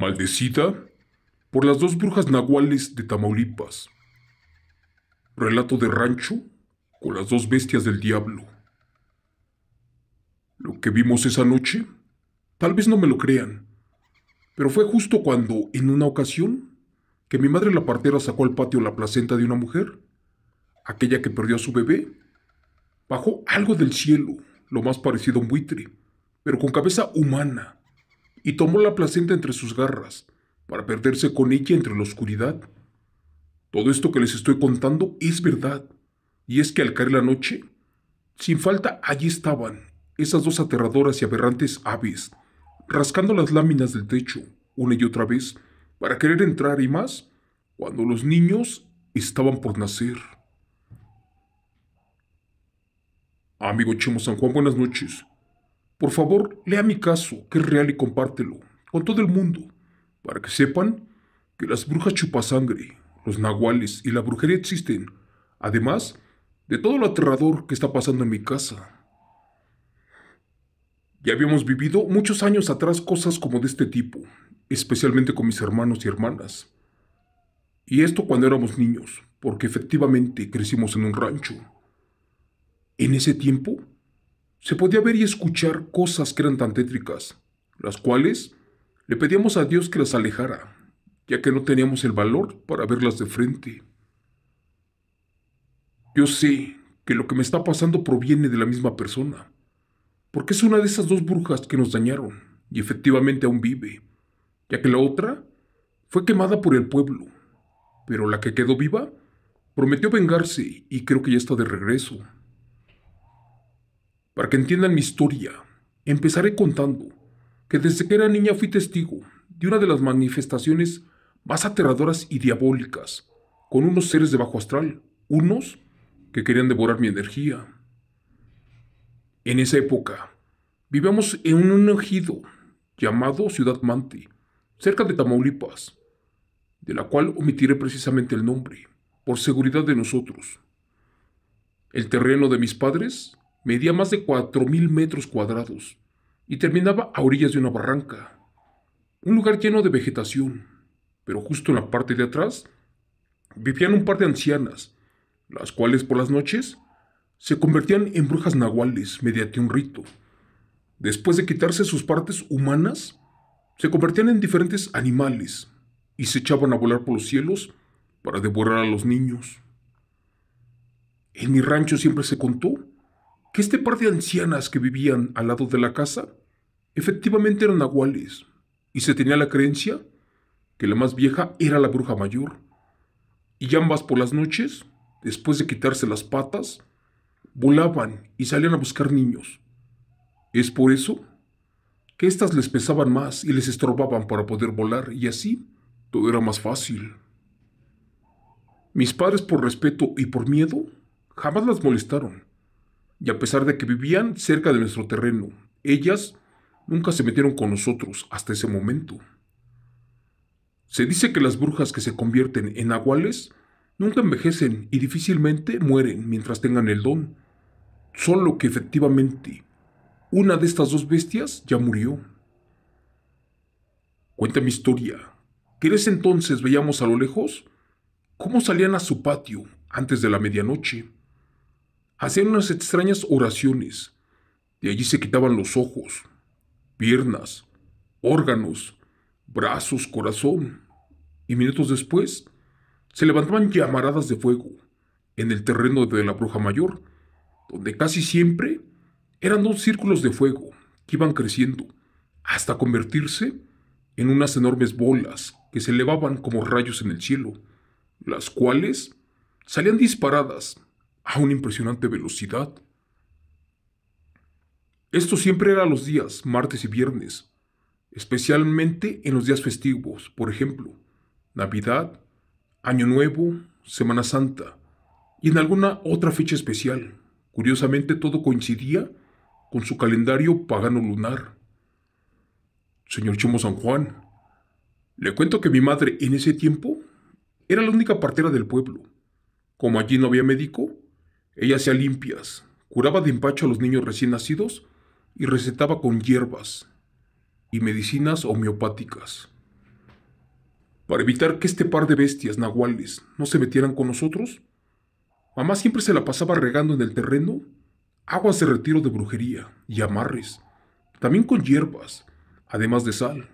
Maldecida por las dos brujas nahuales de Tamaulipas. Relato de rancho con las dos bestias del diablo. Lo que vimos esa noche, tal vez no me lo crean, pero fue justo cuando, en una ocasión, que mi madre la partera sacó al patio la placenta de una mujer, aquella que perdió a su bebé, bajó algo del cielo, lo más parecido a un buitre, pero con cabeza humana y tomó la placenta entre sus garras, para perderse con ella entre la oscuridad. Todo esto que les estoy contando es verdad, y es que al caer la noche, sin falta allí estaban esas dos aterradoras y aberrantes aves, rascando las láminas del techo una y otra vez, para querer entrar y más, cuando los niños estaban por nacer. Amigo Chimo San Juan, buenas noches. Por favor, lea mi caso, que es real y compártelo con todo el mundo, para que sepan que las brujas chupasangre, los nahuales y la brujería existen, además de todo lo aterrador que está pasando en mi casa. Ya habíamos vivido muchos años atrás cosas como de este tipo, especialmente con mis hermanos y hermanas. Y esto cuando éramos niños, porque efectivamente crecimos en un rancho. En ese tiempo, se podía ver y escuchar cosas que eran tan tétricas, las cuales le pedíamos a Dios que las alejara, ya que no teníamos el valor para verlas de frente. Yo sé que lo que me está pasando proviene de la misma persona, porque es una de esas dos brujas que nos dañaron, y efectivamente aún vive, ya que la otra fue quemada por el pueblo, pero la que quedó viva prometió vengarse y creo que ya está de regreso. Para que entiendan mi historia, empezaré contando que desde que era niña fui testigo de una de las manifestaciones más aterradoras y diabólicas, con unos seres de bajo astral, unos que querían devorar mi energía. En esa época, vivíamos en un ejido llamado Ciudad Mante, cerca de Tamaulipas, de la cual omitiré precisamente el nombre, por seguridad de nosotros. El terreno de mis padres medía más de mil metros cuadrados y terminaba a orillas de una barranca. Un lugar lleno de vegetación, pero justo en la parte de atrás vivían un par de ancianas, las cuales por las noches se convertían en brujas nahuales mediante un rito. Después de quitarse sus partes humanas, se convertían en diferentes animales y se echaban a volar por los cielos para devorar a los niños. En mi rancho siempre se contó que este par de ancianas que vivían al lado de la casa efectivamente eran nahuales, y se tenía la creencia que la más vieja era la bruja mayor. Y ambas por las noches, después de quitarse las patas, volaban y salían a buscar niños. Es por eso que éstas les pesaban más y les estorbaban para poder volar, y así todo era más fácil. Mis padres por respeto y por miedo jamás las molestaron y a pesar de que vivían cerca de nuestro terreno, ellas nunca se metieron con nosotros hasta ese momento. Se dice que las brujas que se convierten en aguales nunca envejecen y difícilmente mueren mientras tengan el don, solo que efectivamente una de estas dos bestias ya murió. Cuenta mi historia, que entonces veíamos a lo lejos cómo salían a su patio antes de la medianoche hacían unas extrañas oraciones. De allí se quitaban los ojos, piernas, órganos, brazos, corazón. Y minutos después, se levantaban llamaradas de fuego en el terreno de la bruja mayor, donde casi siempre eran dos círculos de fuego que iban creciendo hasta convertirse en unas enormes bolas que se elevaban como rayos en el cielo, las cuales salían disparadas a una impresionante velocidad. Esto siempre era los días, martes y viernes, especialmente en los días festivos, por ejemplo, Navidad, Año Nuevo, Semana Santa y en alguna otra fecha especial. Curiosamente todo coincidía con su calendario pagano lunar. Señor Chomo San Juan, le cuento que mi madre en ese tiempo era la única partera del pueblo. Como allí no había médico, ella hacía limpias, curaba de empacho a los niños recién nacidos y recetaba con hierbas y medicinas homeopáticas. Para evitar que este par de bestias nahuales no se metieran con nosotros, mamá siempre se la pasaba regando en el terreno aguas de retiro de brujería y amarres, también con hierbas, además de sal,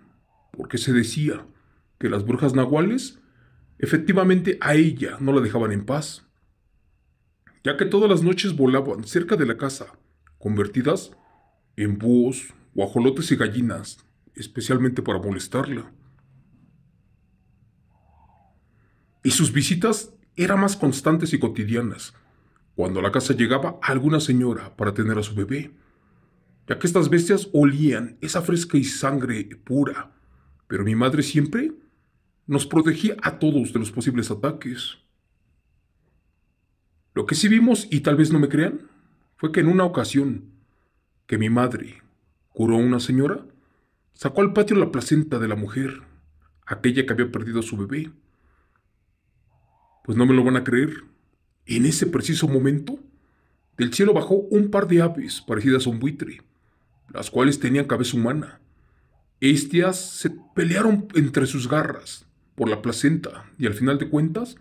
porque se decía que las brujas nahuales efectivamente a ella no la dejaban en paz ya que todas las noches volaban cerca de la casa, convertidas en búhos, guajolotes y gallinas, especialmente para molestarla. Y sus visitas eran más constantes y cotidianas, cuando a la casa llegaba alguna señora para tener a su bebé, ya que estas bestias olían esa fresca y sangre pura, pero mi madre siempre nos protegía a todos de los posibles ataques. Lo que sí vimos, y tal vez no me crean, fue que en una ocasión que mi madre curó a una señora, sacó al patio la placenta de la mujer, aquella que había perdido a su bebé. Pues no me lo van a creer. En ese preciso momento, del cielo bajó un par de aves parecidas a un buitre, las cuales tenían cabeza humana. Estas se pelearon entre sus garras por la placenta y al final de cuentas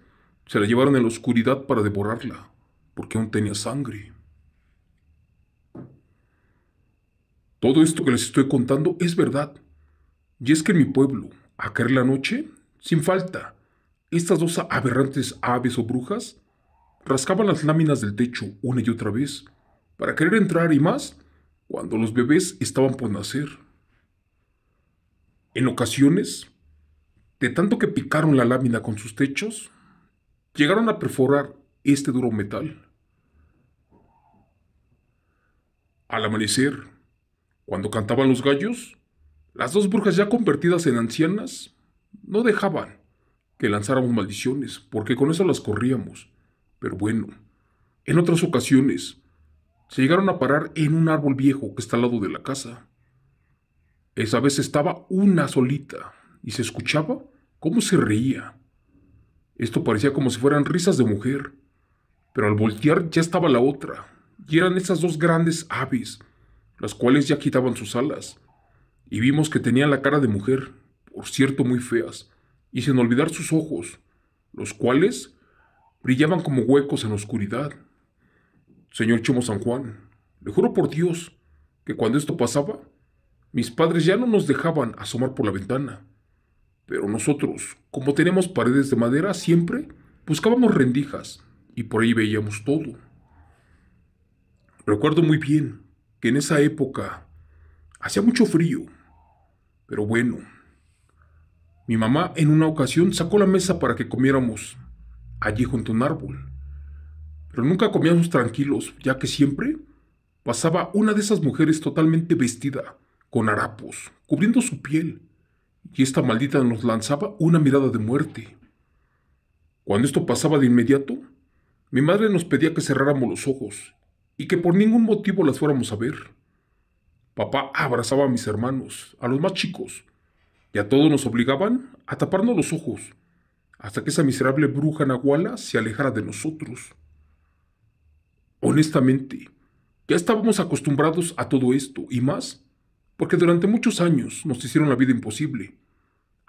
se la llevaron en la oscuridad para devorarla, porque aún tenía sangre. Todo esto que les estoy contando es verdad. Y es que en mi pueblo, a caer la noche, sin falta, estas dos aberrantes aves o brujas rascaban las láminas del techo una y otra vez para querer entrar y más cuando los bebés estaban por nacer. En ocasiones, de tanto que picaron la lámina con sus techos, llegaron a perforar este duro metal. Al amanecer, cuando cantaban los gallos, las dos brujas ya convertidas en ancianas no dejaban que lanzáramos maldiciones, porque con eso las corríamos. Pero bueno, en otras ocasiones, se llegaron a parar en un árbol viejo que está al lado de la casa. Esa vez estaba una solita y se escuchaba cómo se reía esto parecía como si fueran risas de mujer, pero al voltear ya estaba la otra, y eran esas dos grandes aves, las cuales ya quitaban sus alas, y vimos que tenían la cara de mujer, por cierto muy feas, y sin olvidar sus ojos, los cuales brillaban como huecos en la oscuridad. Señor Chomo San Juan, le juro por Dios que cuando esto pasaba, mis padres ya no nos dejaban asomar por la ventana. Pero nosotros, como tenemos paredes de madera, siempre buscábamos rendijas y por ahí veíamos todo. Recuerdo muy bien que en esa época hacía mucho frío, pero bueno, mi mamá en una ocasión sacó la mesa para que comiéramos allí junto a un árbol, pero nunca comíamos tranquilos, ya que siempre pasaba una de esas mujeres totalmente vestida, con harapos, cubriendo su piel y esta maldita nos lanzaba una mirada de muerte. Cuando esto pasaba de inmediato, mi madre nos pedía que cerráramos los ojos y que por ningún motivo las fuéramos a ver. Papá abrazaba a mis hermanos, a los más chicos, y a todos nos obligaban a taparnos los ojos, hasta que esa miserable bruja nahuala se alejara de nosotros. Honestamente, ya estábamos acostumbrados a todo esto y más, porque durante muchos años nos hicieron la vida imposible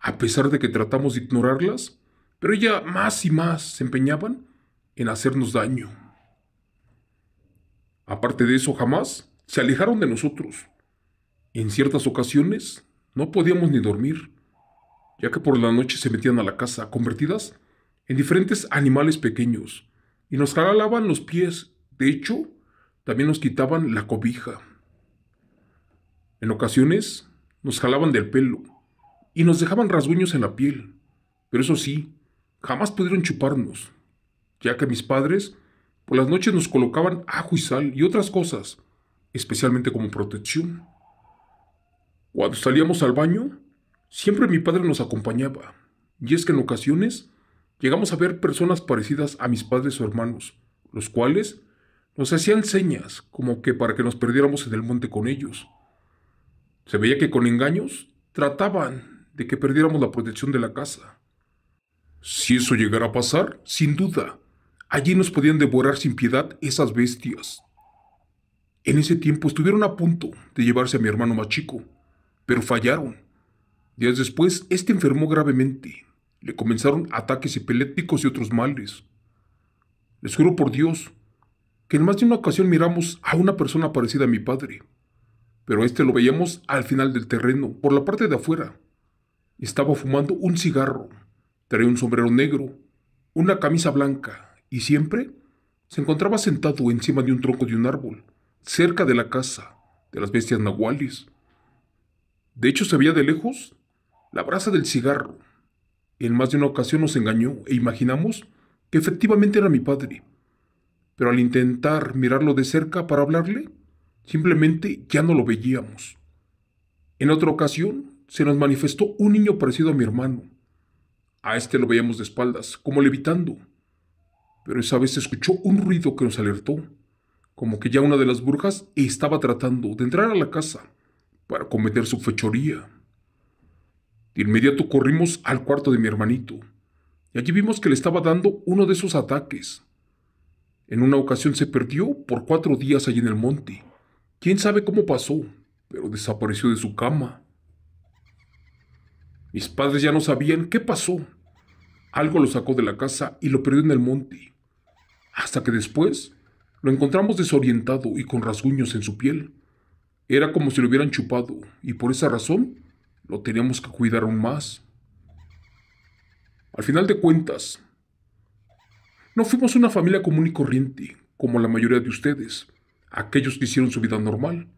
a pesar de que tratamos de ignorarlas, pero ya más y más se empeñaban en hacernos daño. Aparte de eso, jamás se alejaron de nosotros. En ciertas ocasiones no podíamos ni dormir, ya que por la noche se metían a la casa convertidas en diferentes animales pequeños y nos jalaban los pies. De hecho, también nos quitaban la cobija. En ocasiones nos jalaban del pelo y nos dejaban rasguños en la piel. Pero eso sí, jamás pudieron chuparnos, ya que mis padres por las noches nos colocaban ajo y sal y otras cosas, especialmente como protección. Cuando salíamos al baño, siempre mi padre nos acompañaba, y es que en ocasiones llegamos a ver personas parecidas a mis padres o hermanos, los cuales nos hacían señas como que para que nos perdiéramos en el monte con ellos. Se veía que con engaños trataban de que perdiéramos la protección de la casa. Si eso llegara a pasar, sin duda, allí nos podían devorar sin piedad esas bestias. En ese tiempo estuvieron a punto de llevarse a mi hermano más chico, pero fallaron. Días después, este enfermó gravemente. Le comenzaron ataques epilépticos y otros males. Les juro por Dios que en más de una ocasión miramos a una persona parecida a mi padre, pero a este lo veíamos al final del terreno, por la parte de afuera, estaba fumando un cigarro, traía un sombrero negro, una camisa blanca y siempre se encontraba sentado encima de un tronco de un árbol, cerca de la casa de las bestias nahuales. De hecho, se veía de lejos la brasa del cigarro. En más de una ocasión nos engañó e imaginamos que efectivamente era mi padre. Pero al intentar mirarlo de cerca para hablarle, simplemente ya no lo veíamos. En otra ocasión se nos manifestó un niño parecido a mi hermano. A este lo veíamos de espaldas, como levitando. Pero esa vez se escuchó un ruido que nos alertó, como que ya una de las burjas estaba tratando de entrar a la casa para cometer su fechoría. De inmediato corrimos al cuarto de mi hermanito, y allí vimos que le estaba dando uno de esos ataques. En una ocasión se perdió por cuatro días allí en el monte. Quién sabe cómo pasó, pero desapareció de su cama. Mis padres ya no sabían qué pasó. Algo lo sacó de la casa y lo perdió en el monte. Hasta que después lo encontramos desorientado y con rasguños en su piel. Era como si lo hubieran chupado y por esa razón lo teníamos que cuidar aún más. Al final de cuentas, no fuimos una familia común y corriente, como la mayoría de ustedes, aquellos que hicieron su vida normal.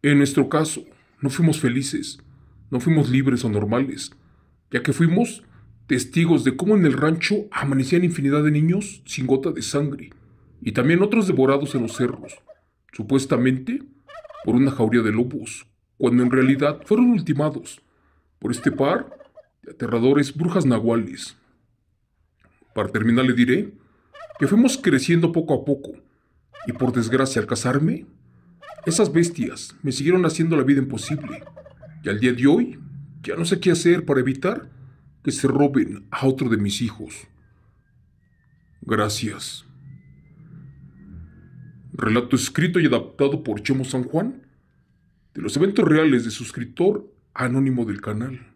En nuestro caso, no fuimos felices no fuimos libres o normales, ya que fuimos testigos de cómo en el rancho amanecían infinidad de niños sin gota de sangre, y también otros devorados en los cerros, supuestamente por una jauría de lobos, cuando en realidad fueron ultimados por este par de aterradores brujas nahuales. Para terminar le diré que fuimos creciendo poco a poco, y por desgracia al casarme, esas bestias me siguieron haciendo la vida imposible y al día de hoy, ya no sé qué hacer para evitar que se roben a otro de mis hijos. Gracias. Relato escrito y adaptado por Chemo San Juan de los eventos reales de suscriptor anónimo del canal.